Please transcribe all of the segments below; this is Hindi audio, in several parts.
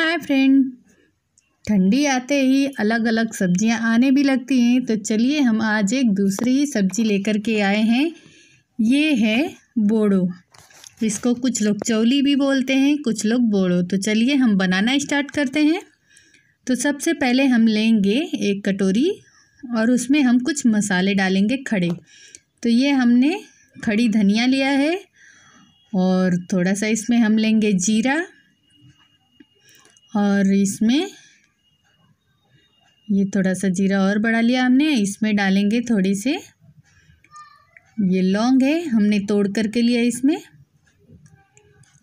हाय फ्रेंड ठंडी आते ही अलग अलग सब्जियां आने भी लगती हैं तो चलिए हम आज एक दूसरी ही सब्जी लेकर के आए हैं ये है बोड़ो इसको कुछ लोग चौली भी बोलते हैं कुछ लोग बोड़ो तो चलिए हम बनाना स्टार्ट करते हैं तो सबसे पहले हम लेंगे एक कटोरी और उसमें हम कुछ मसाले डालेंगे खड़े तो ये हमने खड़ी धनिया लिया है और थोड़ा सा इसमें हम लेंगे जीरा और इसमें ये थोड़ा सा जीरा और बढ़ा लिया हमने इसमें डालेंगे थोड़ी से ये लौंग है हमने तोड़ करके लिया इसमें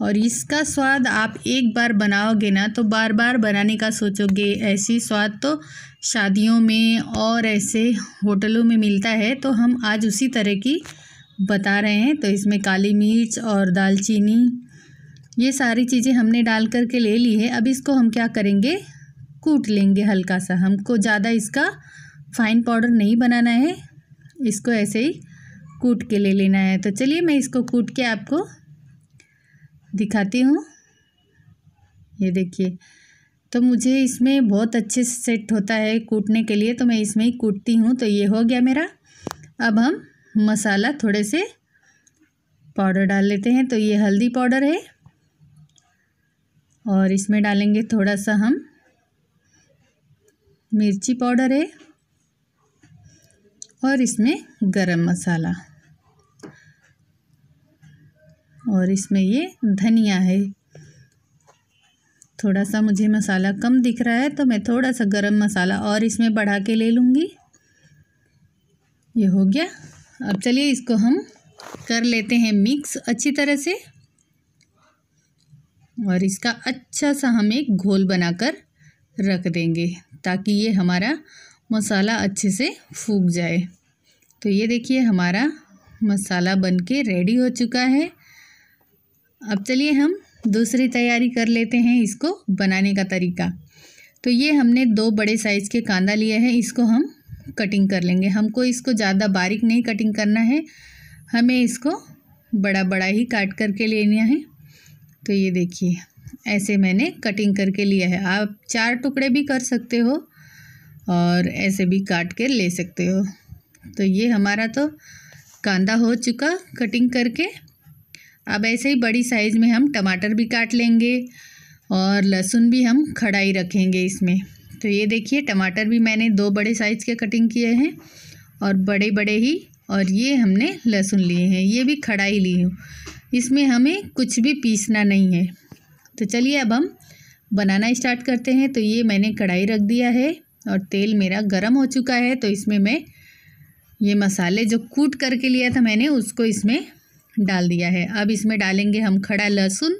और इसका स्वाद आप एक बार बनाओगे ना तो बार बार बनाने का सोचोगे ऐसी स्वाद तो शादियों में और ऐसे होटलों में मिलता है तो हम आज उसी तरह की बता रहे हैं तो इसमें काली मिर्च और दालचीनी ये सारी चीज़ें हमने डाल करके ले ली है अब इसको हम क्या करेंगे कूट लेंगे हल्का सा हमको ज़्यादा इसका फाइन पाउडर नहीं बनाना है इसको ऐसे ही कूट के ले लेना है तो चलिए मैं इसको कूट के आपको दिखाती हूँ ये देखिए तो मुझे इसमें बहुत अच्छे से सेट होता है कूटने के लिए तो मैं इसमें ही कूटती हूँ तो ये हो गया मेरा अब हम मसाला थोड़े से पाउडर डाल लेते हैं तो ये हल्दी पाउडर है और इसमें डालेंगे थोड़ा सा हम मिर्ची पाउडर है और इसमें गरम मसाला और इसमें ये धनिया है थोड़ा सा मुझे मसाला कम दिख रहा है तो मैं थोड़ा सा गरम मसाला और इसमें बढ़ा के ले लूँगी ये हो गया अब चलिए इसको हम कर लेते हैं मिक्स अच्छी तरह से और इसका अच्छा सा हम एक घोल बनाकर रख देंगे ताकि ये हमारा मसाला अच्छे से फूक जाए तो ये देखिए हमारा मसाला बनके रेडी हो चुका है अब चलिए हम दूसरी तैयारी कर लेते हैं इसको बनाने का तरीका तो ये हमने दो बड़े साइज़ के कांदा लिए हैं इसको हम कटिंग कर लेंगे हमको इसको ज़्यादा बारीक नहीं कटिंग करना है हमें इसको बड़ा बड़ा ही काट करके लेना है तो ये देखिए ऐसे मैंने कटिंग करके लिया है आप चार टुकड़े भी कर सकते हो और ऐसे भी काट के ले सकते हो तो ये हमारा तो कांदा हो चुका कटिंग करके अब ऐसे ही बड़ी साइज़ में हम टमाटर भी काट लेंगे और लहसुन भी हम खड़ाई रखेंगे इसमें तो ये देखिए टमाटर भी मैंने दो बड़े साइज़ के कटिंग किए हैं और बड़े बड़े ही और ये हमने लहसुन लिए हैं ये भी खड़ाई ली हूँ इसमें हमें कुछ भी पीसना नहीं है तो चलिए अब हम बनाना स्टार्ट करते हैं तो ये मैंने कढ़ाई रख दिया है और तेल मेरा गर्म हो चुका है तो इसमें मैं ये मसाले जो कूट करके लिया था मैंने उसको इसमें डाल दिया है अब इसमें डालेंगे हम खड़ा लहसुन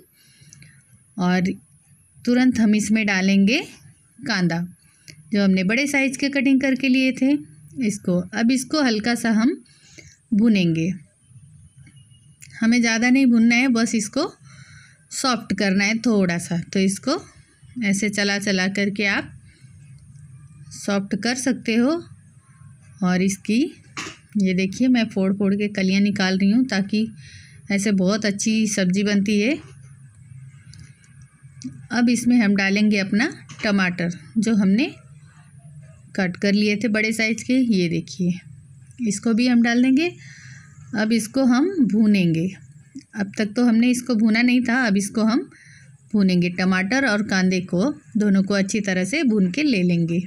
और तुरंत हम इसमें डालेंगे कांदा जो हमने बड़े साइज़ के कटिंग करके लिए थे इसको अब इसको हल्का सा हम भुनेंगे हमें ज़्यादा नहीं भुनना है बस इसको सॉफ्ट करना है थोड़ा सा तो इसको ऐसे चला चला करके आप सॉफ्ट कर सकते हो और इसकी ये देखिए मैं फोड़ फोड़ के कलियाँ निकाल रही हूँ ताकि ऐसे बहुत अच्छी सब्ज़ी बनती है अब इसमें हम डालेंगे अपना टमाटर जो हमने कट कर लिए थे बड़े साइज़ के ये देखिए इसको भी हम डाल देंगे अब इसको हम भूनेंगे अब तक तो हमने इसको भूना नहीं था अब इसको हम भूनेंगे टमाटर और कांदे को दोनों को अच्छी तरह से भून के ले लेंगे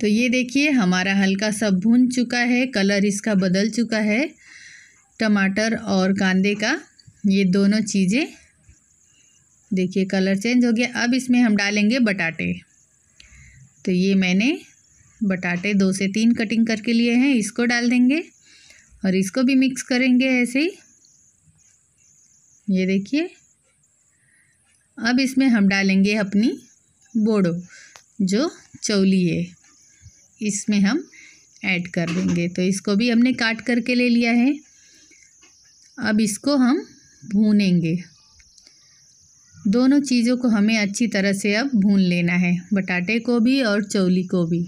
तो ये देखिए हमारा हल्का सा भून चुका है कलर इसका बदल चुका है टमाटर और कांदे का ये दोनों चीज़ें देखिए कलर चेंज हो गया अब इसमें हम डालेंगे बटाटे तो ये मैंने बटाटे दो से तीन कटिंग करके लिए हैं इसको डाल देंगे और इसको भी मिक्स करेंगे ऐसे ही ये देखिए अब इसमें हम डालेंगे अपनी बोड़ो जो चौली है इसमें हम ऐड कर देंगे तो इसको भी हमने काट करके ले लिया है अब इसको हम भूनेंगे दोनों चीज़ों को हमें अच्छी तरह से अब भून लेना है बटाटे को भी और चौली को भी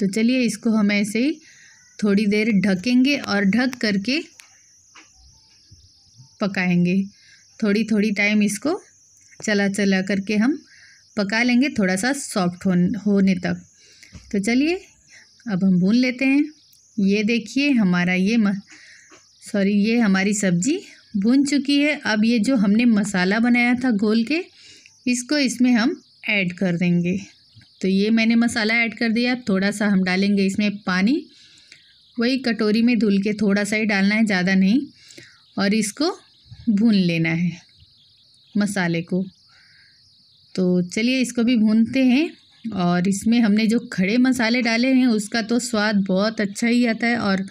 तो चलिए इसको हम ऐसे ही थोड़ी देर ढकेंगे और ढक करके पकाएंगे थोड़ी थोड़ी टाइम इसको चला चला करके हम पका लेंगे थोड़ा सा सॉफ्ट हो होने तक तो चलिए अब हम भून लेते हैं ये देखिए हमारा ये सॉरी ये हमारी सब्ज़ी भून चुकी है अब ये जो हमने मसाला बनाया था घोल के इसको इसमें हम ऐड कर देंगे तो ये मैंने मसाला ऐड कर दिया थोड़ा सा हम डालेंगे इसमें पानी वही कटोरी में धुल के थोड़ा सा ही डालना है ज़्यादा नहीं और इसको भून लेना है मसाले को तो चलिए इसको भी भूनते हैं और इसमें हमने जो खड़े मसाले डाले हैं उसका तो स्वाद बहुत अच्छा ही आता है और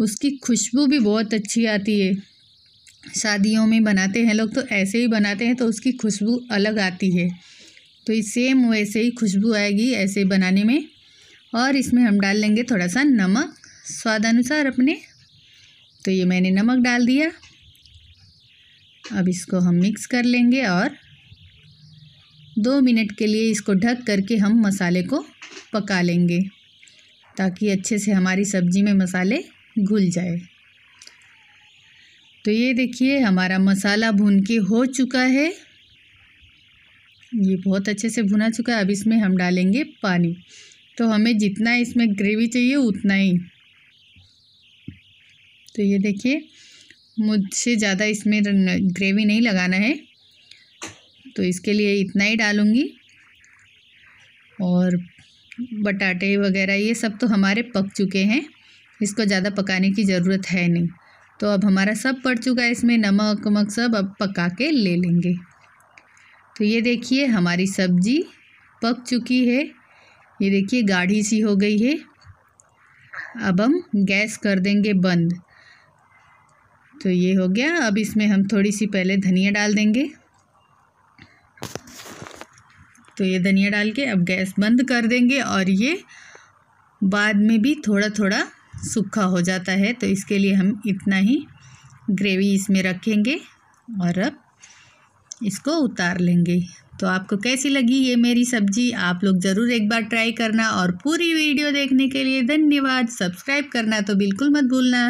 उसकी खुशबू भी बहुत अच्छी आती है शादियों में बनाते हैं लोग तो ऐसे ही बनाते हैं तो उसकी खुशबू अलग आती है तो इस सेम वैसे ही खुशबू आएगी ऐसे बनाने में और इसमें हम डाल लेंगे थोड़ा सा नमक स्वाद अनुसार अपने तो ये मैंने नमक डाल दिया अब इसको हम मिक्स कर लेंगे और दो मिनट के लिए इसको ढक करके हम मसाले को पका लेंगे ताकि अच्छे से हमारी सब्ज़ी में मसाले घुल जाए तो ये देखिए हमारा मसाला भून के हो चुका है ये बहुत अच्छे से भुना चुका है अब इसमें हम डालेंगे पानी तो हमें जितना इसमें ग्रेवी चाहिए उतना ही तो ये देखिए मुझसे ज़्यादा इसमें ग्रेवी नहीं लगाना है तो इसके लिए इतना ही डालूँगी और बटाटे वगैरह ये सब तो हमारे पक चुके हैं इसको ज़्यादा पकाने की ज़रूरत है नहीं तो अब हमारा सब पड़ चुका है इसमें नमक वमक सब अब पका के ले लेंगे तो ये देखिए हमारी सब्जी पक चुकी है ये देखिए गाढ़ी सी हो गई है अब हम गैस कर देंगे बंद तो ये हो गया अब इसमें हम थोड़ी सी पहले धनिया डाल देंगे तो ये धनिया डाल के अब गैस बंद कर देंगे और ये बाद में भी थोड़ा थोड़ा सूखा हो जाता है तो इसके लिए हम इतना ही ग्रेवी इसमें रखेंगे और अब इसको उतार लेंगे तो आपको कैसी लगी ये मेरी सब्ज़ी आप लोग ज़रूर एक बार ट्राई करना और पूरी वीडियो देखने के लिए धन्यवाद सब्सक्राइब करना तो बिल्कुल मत भूलना